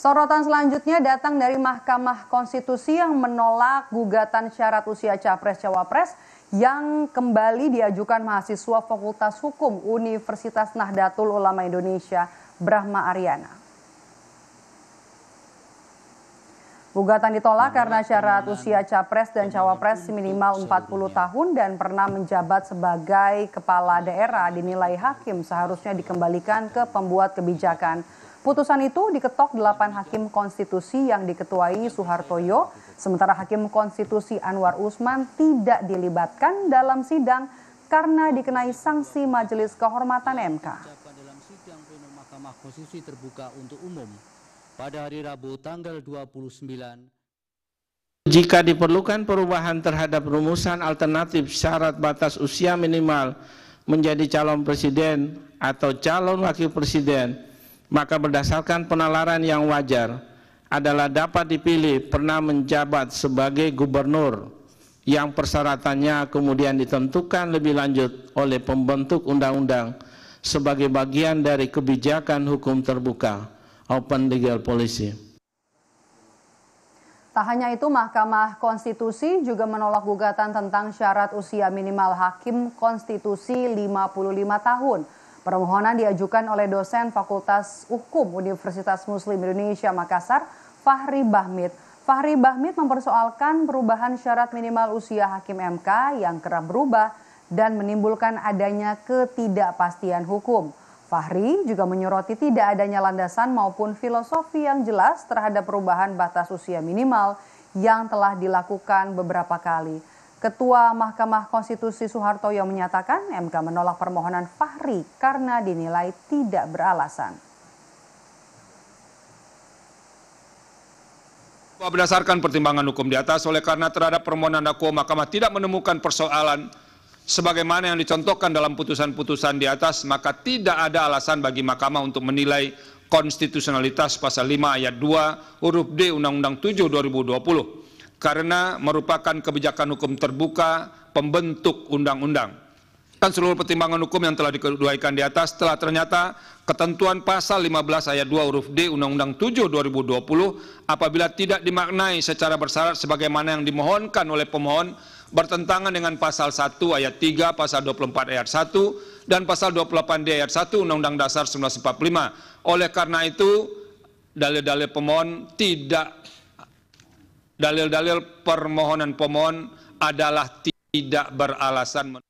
Sorotan selanjutnya datang dari Mahkamah Konstitusi yang menolak gugatan syarat usia capres-cawapres yang kembali diajukan mahasiswa Fakultas Hukum Universitas Nahdlatul Ulama Indonesia, Brahma Ariana. Gugatan ditolak karena syarat usia capres dan cawapres minimal 40 tahun dan pernah menjabat sebagai kepala daerah dinilai hakim seharusnya dikembalikan ke pembuat kebijakan. Putusan itu diketok delapan hakim konstitusi yang diketuai Soehartoyo, sementara hakim konstitusi Anwar Usman tidak dilibatkan dalam sidang karena dikenai sanksi Majelis Kehormatan MK. Dalam sidang pleno Mahkamah Konstitusi terbuka untuk umum pada hari Rabu tanggal 29 jika diperlukan perubahan terhadap rumusan alternatif syarat batas usia minimal menjadi calon presiden atau calon wakil presiden maka berdasarkan penalaran yang wajar adalah dapat dipilih pernah menjabat sebagai gubernur yang persyaratannya kemudian ditentukan lebih lanjut oleh pembentuk undang-undang sebagai bagian dari kebijakan hukum terbuka open legal policy. Tak hanya itu, Mahkamah Konstitusi juga menolak gugatan tentang syarat usia minimal hakim konstitusi 55 tahun. Permohonan diajukan oleh dosen Fakultas Hukum Universitas Muslim Indonesia Makassar, Fahri Bahmid. Fahri Bahmid mempersoalkan perubahan syarat minimal usia hakim MK yang kerap berubah dan menimbulkan adanya ketidakpastian hukum. Fahri juga menyoroti tidak adanya landasan maupun filosofi yang jelas terhadap perubahan batas usia minimal yang telah dilakukan beberapa kali. Ketua Mahkamah Konstitusi Soehartoyo menyatakan MK menolak permohonan Fahri karena dinilai tidak beralasan. Berdasarkan pertimbangan hukum di atas, oleh karena terhadap permohonan dakwa Mahkamah tidak menemukan persoalan sebagaimana yang dicontohkan dalam putusan-putusan di atas, maka tidak ada alasan bagi Mahkamah untuk menilai konstitusionalitas pasal 5 ayat 2 huruf D Undang-Undang 7 2020 karena merupakan kebijakan hukum terbuka pembentuk undang-undang. kan seluruh pertimbangan hukum yang telah dikeduaikan di atas telah ternyata ketentuan pasal 15 ayat 2 huruf D Undang-Undang 7 2020 apabila tidak dimaknai secara bersyarat sebagaimana yang dimohonkan oleh pemohon bertentangan dengan pasal 1 ayat 3, pasal 24 ayat 1 dan pasal 28 ayat 1 Undang-Undang Dasar 1945. Oleh karena itu dalil-dalil pemohon tidak dalil-dalil permohonan pemohon adalah tidak beralasan